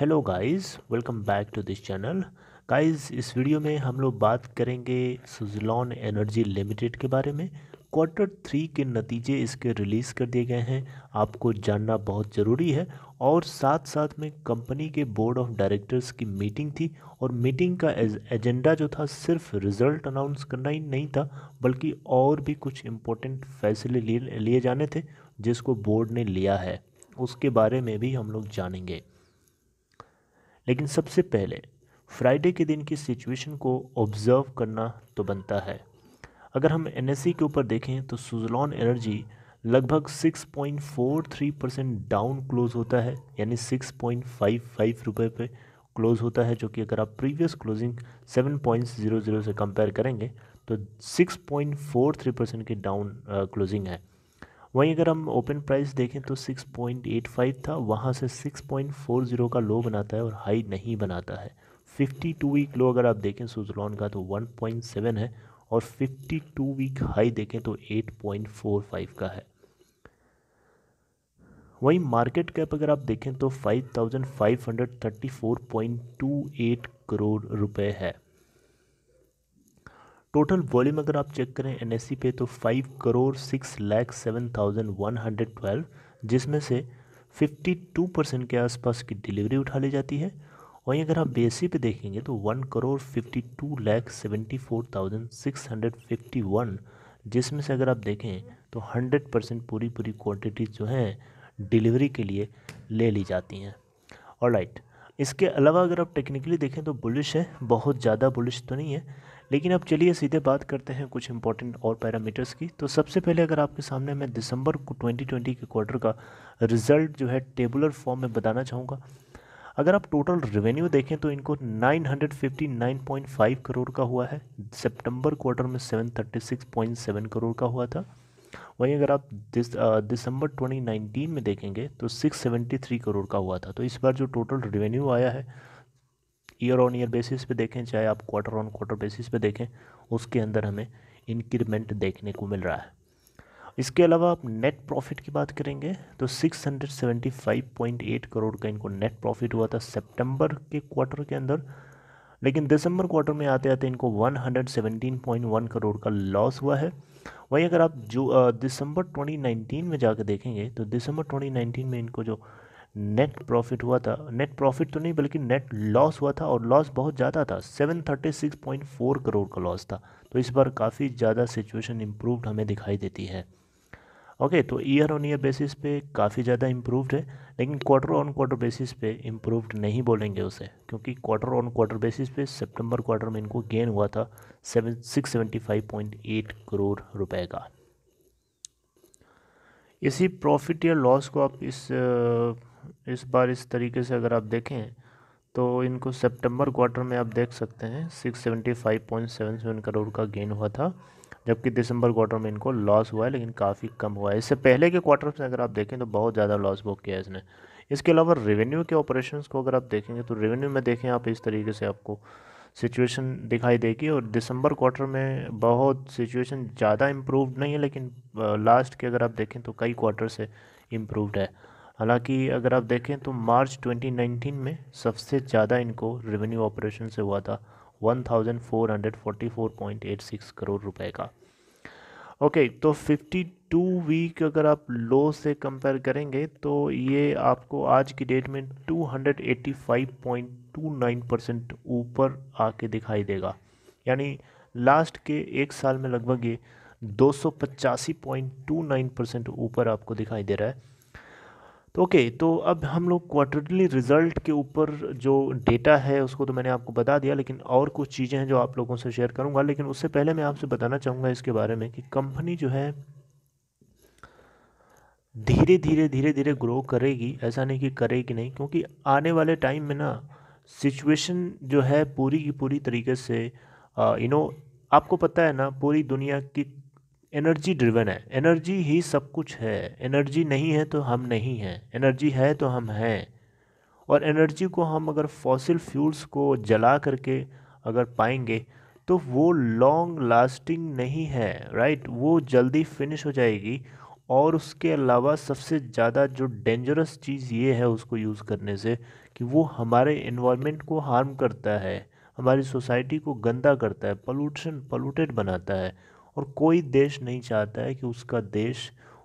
Hello guys welcome back to this channel guys इस video में हम लोग बात करेंगे सुजलॉन एनर्जी लिमिटेड के बारे में क्वार्टर थ्री के नतीजे इसके रिलीज़ कर दिए गए हैं आपको जानना बहुत ज़रूरी है और साथ साथ में कंपनी के बोर्ड ऑफ डायरेक्टर्स की मीटिंग थी और मीटिंग का एजेंडा जो था सिर्फ रिज़ल्ट अनाउंस करना ही नहीं था बल्कि और भी कुछ इम्पोर्टेंट फैसले लिए जाने थे जिसको बोर्ड ने लिया है उसके बारे में भी हम लोग जानेंगे लेकिन सबसे पहले फ्राइडे के दिन की सिचुएशन को ऑब्ज़र्व करना तो बनता है अगर हम एन के ऊपर देखें तो सुजलॉन एनर्जी लगभग 6.43 परसेंट डाउन क्लोज होता है यानी 6.55 रुपए पे क्लोज़ होता है जो कि अगर आप प्रीवियस क्लोजिंग 7.00 से कंपेयर करेंगे तो 6.43 परसेंट की डाउन क्लोजिंग है वहीं अगर हम ओपन प्राइस देखें तो 6.85 था वहाँ से 6.40 का लो बनाता है और हाई नहीं बनाता है 52 वीक लो अगर आप देखें सुजलॉन का तो 1.7 है और 52 वीक हाई देखें तो 8.45 का है वहीं मार्केट कैप अगर आप देखें तो 5,534.28 करोड़ रुपए है टोटल वॉल्यूम अगर आप चेक करें एन पे तो five crore six lakh seven thousand one hundred twelve जिसमें से फिफ्टी टू परसेंट के आसपास की डिलीवरी उठा ली जाती है वहीं अगर आप बी पे देखेंगे तो one crore fifty two lakh seventy four thousand six hundred fifty one जिसमें से अगर आप देखें तो हंड्रेड परसेंट पूरी पूरी क्वान्टिटी जो हैं डिलीवरी के लिए ले ली जाती हैं और राइट इसके अलावा अगर आप टेक्निकली देखें तो बुलिश है बहुत ज़्यादा बुलिश तो नहीं है लेकिन अब चलिए सीधे बात करते हैं कुछ इंपॉर्टेंट और पैरामीटर्स की तो सबसे पहले अगर आपके सामने मैं दिसंबर ट्वेंटी ट्वेंटी के क्वार्टर का रिजल्ट जो है टेबुलर फॉर्म में बताना चाहूँगा अगर आप टोटल रेवेन्यू देखें तो इनको 959.5 करोड़ का हुआ है सितंबर क्वार्टर में 736.7 करोड़ का हुआ था वहीं अगर आप दिस दिसंबर 2019 में देखेंगे तो 673 करोड़ का हुआ था तो इस बार जो टोटल रेवेन्यू आया है ईयर ऑन ईयर बेसिस पे देखें चाहे आप क्वार्टर ऑन क्वार्टर बेसिस पे देखें उसके अंदर हमें इंक्रीमेंट देखने को मिल रहा है इसके अलावा आप नेट प्रॉफिट की बात करेंगे तो 675.8 करोड़ का इनको नेट प्रॉफिट हुआ था सितंबर के क्वार्टर के अंदर लेकिन दिसंबर क्वार्टर में आते आते इनको 117.1 करोड़ का लॉस हुआ है वहीं अगर आप जो दिसंबर 2019 में जाकर देखेंगे तो दिसंबर 2019 में इनको जो नेट प्रॉफिट हुआ था नेट प्रॉफिट तो नहीं बल्कि नेट लॉस हुआ था और लॉस बहुत ज़्यादा था 736.4 करोड़ का लॉस था तो इस बार काफ़ी ज़्यादा सिचुएशन इम्प्रूवड हमें दिखाई देती है ओके तो ईयर ऑन ईयर बेसिस पे काफ़ी ज़्यादा इम्प्रूवड है लेकिन क्वार्टर ऑन क्वार्टर बेसिस पे इम्प्रूवड नहीं बोलेंगे उसे क्योंकि क्वार्टर ऑन क्वार्टर बेसिस पे सितंबर क्वार्टर में इनको गेन हुआ था seven six seventy five point eight crore रुपए का इसी प्रॉफिट या लॉस को आप इस इस बार इस तरीके से अगर आप देखें तो इनको सितंबर क्वार्टर में आप देख सकते हैं 675.77 करोड़ का गेन हुआ था जबकि दिसंबर क्वार्टर में इनको लॉस हुआ है लेकिन काफ़ी कम हुआ है इससे पहले के क्वार्टर में अगर आप देखें तो बहुत ज़्यादा लॉस बुक किया है इसने इसके अलावा रेवेन्यू के ऑपरेशंस को अगर आप देखेंगे तो रेवेन्यू में देखें आप इस तरीके से आपको सिचुएशन दिखाई देगी और दिसंबर क्वार्टर में बहुत सिचुएशन ज़्यादा इम्प्रूवड नहीं है लेकिन लास्ट के अगर आप देखें तो कई क्वार्टर से इम्प्रूवड है हालांकि अगर आप देखें तो मार्च 2019 में सबसे ज़्यादा इनको रेवेन्यू ऑपरेशन से हुआ था 1444.86 करोड़ रुपए का ओके okay, तो 52 वीक अगर आप लो से कंपेयर करेंगे तो ये आपको आज की डेट में 285.29 परसेंट ऊपर आके दिखाई देगा यानी लास्ट के एक साल में लगभग ये दो परसेंट ऊपर आपको दिखाई दे रहा है ओके तो, तो अब हम लोग क्वार्टरली रिज़ल्ट के ऊपर जो डेटा है उसको तो मैंने आपको बता दिया लेकिन और कुछ चीज़ें हैं जो आप लोगों से शेयर करूंगा लेकिन उससे पहले मैं आपसे बताना चाहूँगा इसके बारे में कि कंपनी जो है धीरे धीरे धीरे धीरे ग्रो करेगी ऐसा नहीं कि करेगी नहीं क्योंकि आने वाले टाइम में ना सिचुएशन जो है पूरी की पूरी तरीके से यू नो आपको पता है ना पूरी दुनिया की एनर्जी ड्रिवन है एनर्जी ही सब कुछ है एनर्जी नहीं है तो हम नहीं हैं एनर्जी है तो हम हैं और एनर्जी को हम अगर फॉसिल फ्यूल्स को जला करके अगर पाएंगे तो वो लॉन्ग लास्टिंग नहीं है राइट वो जल्दी फिनिश हो जाएगी और उसके अलावा सबसे ज़्यादा जो डेंजरस चीज़ ये है उसको यूज़ करने से कि वो हमारे इन्वायरमेंट को हार्म करता है हमारी सोसाइटी को गंदा करता है पोलूशन पोलूटेड बनाता है और कोई देश नहीं चाहता है कि उसका देश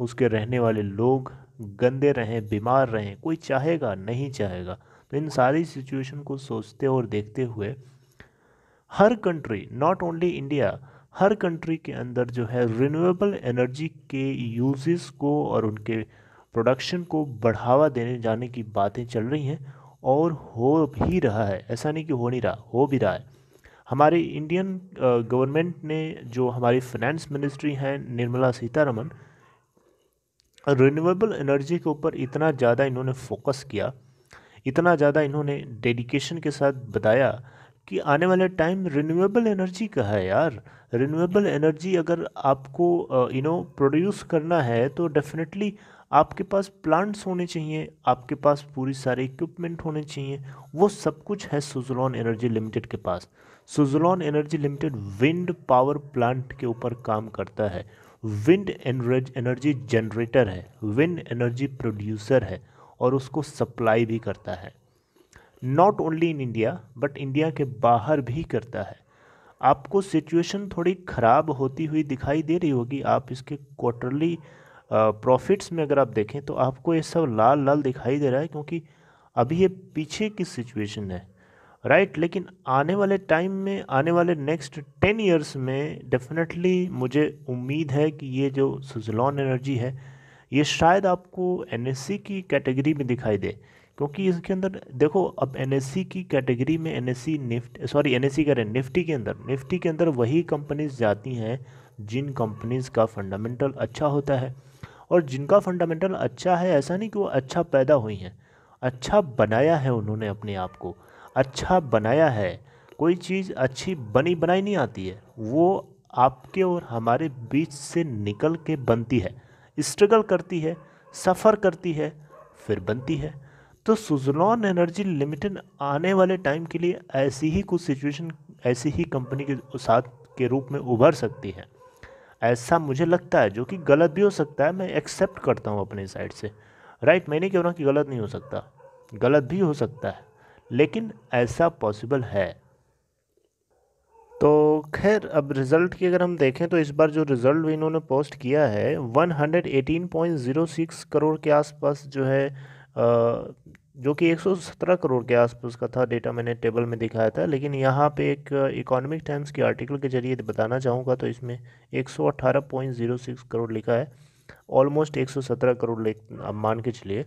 उसके रहने वाले लोग गंदे रहें बीमार रहें कोई चाहेगा नहीं चाहेगा तो इन सारी सिचुएशन को सोचते और देखते हुए हर कंट्री नॉट ओनली इंडिया हर कंट्री के अंदर जो है रिन्यूएबल एनर्जी के यूजेस को और उनके प्रोडक्शन को बढ़ावा देने जाने की बातें चल रही हैं और हो भी रहा है ऐसा नहीं कि हो नहीं रहा हो भी रहा है हमारे इंडियन गवर्नमेंट ने जो हमारी फाइनेंस मिनिस्ट्री हैं निर्मला सीतारमन रिन्यूएबल एनर्जी के ऊपर इतना ज़्यादा इन्होंने फोकस किया इतना ज़्यादा इन्होंने डेडिकेशन के साथ बताया कि आने वाले टाइम रिन्यूएबल एनर्जी का है यार रिन्यूएबल एनर्जी अगर आपको यू नो प्रोड्यूस करना है तो डेफिनेटली आपके पास प्लांट्स होने चाहिए आपके पास पूरी सारे इक्विपमेंट होने चाहिए वो सब कुछ है सुजलॉन एनर्जी लिमिटेड के पास Suzlon energy limited wind power plant के ऊपर काम करता है विंड एनर्जी जनरेटर है विंड एनर्जी प्रोड्यूसर है और उसको सप्लाई भी करता है not only in India but India के बाहर भी करता है आपको सिचुएशन थोड़ी ख़राब होती हुई दिखाई दे रही होगी आप इसके क्वार्टरली प्रॉफिट्स में अगर आप देखें तो आपको ये सब लाल लाल दिखाई दे रहा है क्योंकि अभी ये पीछे की सिचुएशन है राइट लेकिन आने वाले टाइम में आने वाले नेक्स्ट टेन ईयर्स में डेफिनेटली मुझे उम्मीद है कि ये जो सुजलॉन एनर्जी है ये शायद आपको एन की कैटेगरी में दिखाई दे क्योंकि इसके अंदर देखो अब एन की कैटेगरी में एन निफ्ट सॉरी एन कह रहे हैं निफ्टी के अंदर निफ्टी के अंदर वही कंपनीज जाती हैं जिन कंपनीज़ का फंडामेंटल अच्छा होता है और जिनका फंडामेंटल अच्छा है ऐसा नहीं कि वो अच्छा पैदा हुई हैं अच्छा बनाया है उन्होंने अपने आप को अच्छा बनाया है कोई चीज़ अच्छी बनी बनाई नहीं आती है वो आपके और हमारे बीच से निकल के बनती है स्ट्रगल करती है सफ़र करती है फिर बनती है तो सुजलॉन एनर्जी लिमिटेड आने वाले टाइम के लिए ऐसी ही कुछ सिचुएशन ऐसी ही कंपनी के साथ के रूप में उभर सकती है ऐसा मुझे लगता है जो कि गलत भी हो सकता है मैं एक्सेप्ट करता हूँ अपने साइड से राइट मैंने क्यों ना कि गलत नहीं हो सकता गलत भी हो सकता है लेकिन ऐसा पॉसिबल है तो खैर अब रिज़ल्ट की अगर हम देखें तो इस बार जो रिज़ल्ट इन्होंने पोस्ट किया है 118.06 करोड़ के आसपास जो है जो कि 117 करोड़ के आसपास का था डेटा मैंने टेबल में दिखाया था लेकिन यहाँ पे एक इकोनॉमिक टाइम्स के आर्टिकल के जरिए बताना चाहूँगा तो इसमें 118.06 करोड़ लिखा है ऑलमोस्ट एक करोड़ मान के चलिए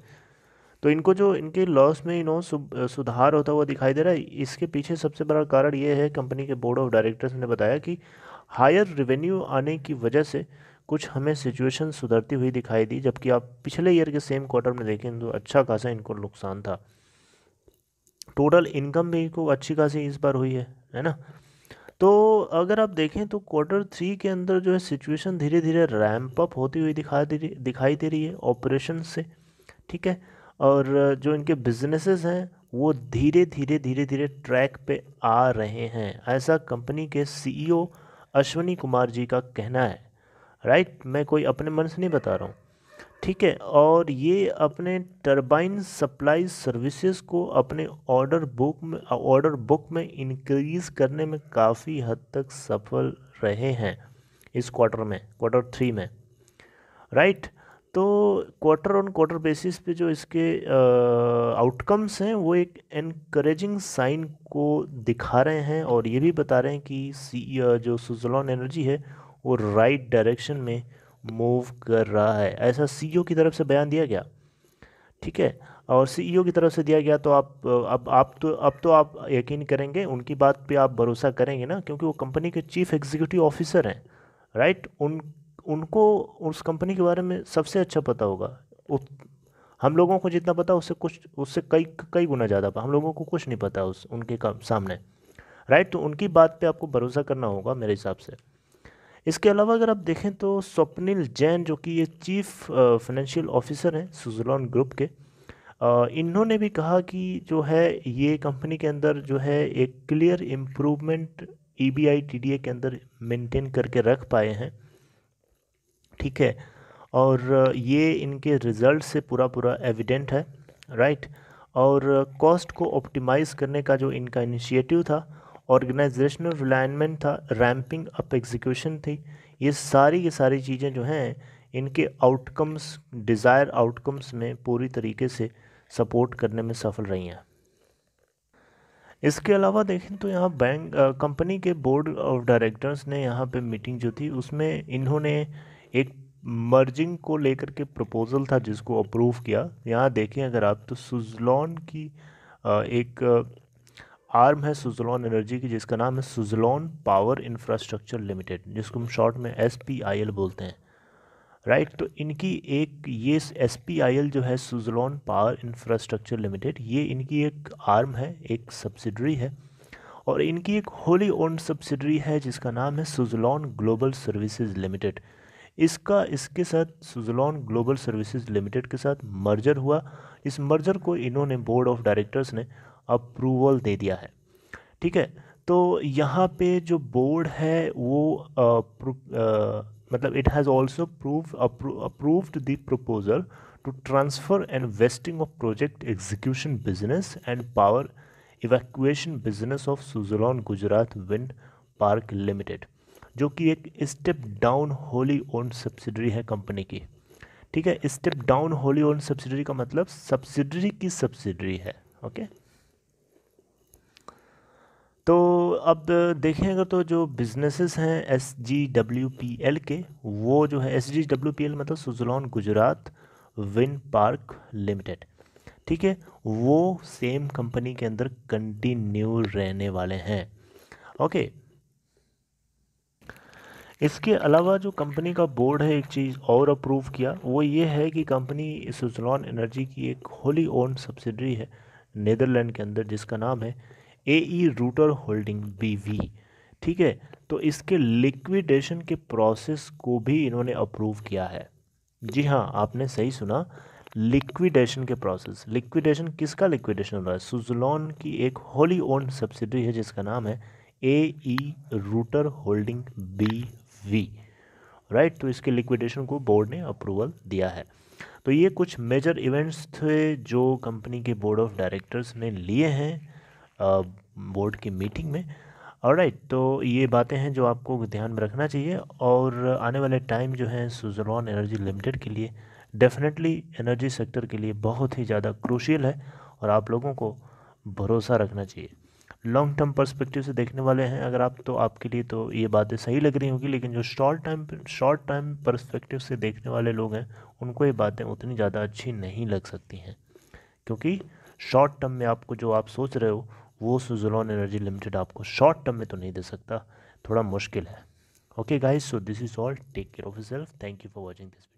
तो इनको जो इनके लॉस में इनो सुधार होता हुआ दिखाई दे रहा है इसके पीछे सबसे बड़ा कारण ये है कंपनी के बोर्ड ऑफ डायरेक्टर्स ने बताया कि हायर रिवेन्यू आने की वजह से कुछ हमें सिचुएशन सुधरती हुई दिखाई दी जबकि आप पिछले ईयर के सेम क्वार्टर में देखें तो अच्छा खासा इनको नुकसान था टोटल इनकम भी को अच्छी खासी इस बार हुई है है ना तो अगर आप देखें तो क्वार्टर थ्री के अंदर जो है सिचुएशन धीरे धीरे रैम्प अप होती हुई दिखा दे रही दिखाई दे रही है ऑपरेशन से ठीक है और जो इनके बिजनेसेस हैं वो धीरे धीरे धीरे धीरे ट्रैक पे आ रहे हैं ऐसा कंपनी के सीईओ e अश्वनी कुमार जी का कहना है राइट मैं कोई अपने मन से नहीं बता रहा हूँ ठीक है और ये अपने टरबाइन सप्लाई सर्विसेज को अपने ऑर्डर बुक में ऑर्डर बुक में इंक्रीज़ करने में काफ़ी हद तक सफल रहे हैं इस क्वार्टर में क्वार्टर थ्री में राइट तो क्वार्टर ऑन क्वार्टर बेसिस पे जो इसके आउटकम्स हैं वो एक इनक्रेजिंग साइन को दिखा रहे हैं और ये भी बता रहे हैं कि सी जो सुजलॉन एनर्जी है वो राइट डायरेक्शन में मूव कर रहा है ऐसा सीईओ e की तरफ से बयान दिया गया ठीक है और सीईओ e की तरफ से दिया गया तो आप अब आप तो अब तो आप यकीन करेंगे उनकी बात पे आप भरोसा करेंगे ना क्योंकि वो कंपनी के चीफ एग्जीक्यूटिव ऑफिसर हैं राइट उन उनको उस कंपनी के बारे में सबसे अच्छा पता होगा हम लोगों को जितना पता उससे कुछ उससे कई कई गुना ज़्यादा हम लोगों को कुछ नहीं पता उस उनके काम सामने राइट तो उनकी बात पे आपको भरोसा करना होगा मेरे हिसाब से इसके अलावा अगर आप देखें तो स्वप्निल जैन जो कि ये चीफ फाइनेंशियल ऑफिसर हैं सुजलॉन ग्रुप के इन्होंने भी कहा कि जो है ये कंपनी के अंदर जो है एक clear improvement E B I T D A के अंदर मेंटेन करके रख पाए हैं ठीक है और ये इनके रिज़ल्ट से पूरा पूरा एविडेंट है राइट और कॉस्ट को ऑप्टिमाइज़ करने का जो इनका इनिशिएटिव था ऑर्गेनाइजेशनल रिलाइनमेंट था रैम्पिंग अप एग्जीक्यूशन थी ये सारी की सारी चीज़ें जो हैं इनके आउटकम्स डिज़ायर आउटकम्स में पूरी तरीके से सपोर्ट करने में सफल रही हैं इसके अलावा देखें तो यहाँ बैंक कंपनी के बोर्ड ऑफ डायरेक्टर्स ने यहाँ पे मीटिंग जो थी उसमें इन्होंने एक मर्जिंग को लेकर के प्रपोज़ल था जिसको अप्रूव किया यहाँ देखें अगर आप तो सुजलॉन की एक आर्म है सुजलॉन एनर्जी की जिसका नाम है सुजलॉन पावर इंफ्रास्ट्रक्चर लिमिटेड जिसको हम शॉर्ट में एस बोलते हैं राइट right, तो इनकी एक ये एस जो है सुजलॉन पावर इंफ्रास्ट्रक्चर लिमिटेड ये इनकी एक आर्म है एक सब्सिडरी है और इनकी एक होली ओन सब्सिडरी है जिसका नाम है सुजलॉन ग्लोबल सर्विसेज लिमिटेड इसका इसके साथ सुजलॉन ग्लोबल सर्विसेज लिमिटेड के साथ मर्जर हुआ इस मर्जर को इन्होंने बोर्ड ऑफ डायरेक्टर्स ने अप्रूवल दे दिया है ठीक है तो यहाँ पे जो बोर्ड है वो आ, आ, मतलब it has also prove approved the proposal to transfer and vesting of project execution business and power evacuation business of Suzlon Gujarat wind park limited जो कि एक step down wholly owned subsidiary है कंपनी की ठीक है step down wholly owned subsidiary का मतलब subsidiary की सब्सिडरी है ओके तो अब देखें अगर तो जो बिजनेसेस हैं S G W P L के वो जो है S G W P L मतलब Suzlon Gujarat wind park limited ठीक है वो सेम कंपनी के अंदर कंटिन्यू रहने वाले हैं ओके okay. इसके अलावा जो कंपनी का बोर्ड है एक चीज़ और अप्रूव किया वो ये है कि कंपनी सुजलॉन एनर्जी की एक होली ओन सब्सिडरी है नीदरलैंड के अंदर जिसका नाम है A E rotor holding B V ठीक है तो इसके लिक्विडेशन के प्रोसेस को भी इन्होंने अप्रूव किया है जी हाँ आपने सही सुना लिक्विडेशन के प्रोसेस लिक्विडेशन किसका लिक्विडेशन हो रहा है सुजलॉन की एक होली ओन सब्सिडरी है जिसका नाम है A E rotor holding B V right तो इसके लिक्विडेशन को बोर्ड ने अप्रूवल दिया है तो ये कुछ मेजर इवेंट्स थे जो कंपनी के बोर्ड ऑफ डायरेक्टर्स ने लिए हैं बोर्ड की मीटिंग में और राइट तो ये बातें हैं जो आपको ध्यान में रखना चाहिए और आने वाले टाइम जो है सुजरॉन एनर्जी लिमिटेड के लिए डेफिनेटली एनर्जी सेक्टर के लिए बहुत ही ज़्यादा क्रूशियल है और आप लोगों को भरोसा रखना चाहिए लॉन्ग टर्म पर्सपेक्टिव से देखने वाले हैं अगर आप तो आपके लिए तो ये बातें सही लग रही होंगी लेकिन जो short time short time perspective से देखने वाले लोग हैं उनको ये बातें उतनी ज़्यादा अच्छी नहीं लग सकती हैं क्योंकि शॉर्ट टर्म में आपको जो आप सोच रहे हो वो सुजलॉन एनर्जी लिमिटेड आपको शॉर्ट टर्म में तो नहीं दे सकता थोड़ा मुश्किल है okay guys so this is all take care of self thank you for watching this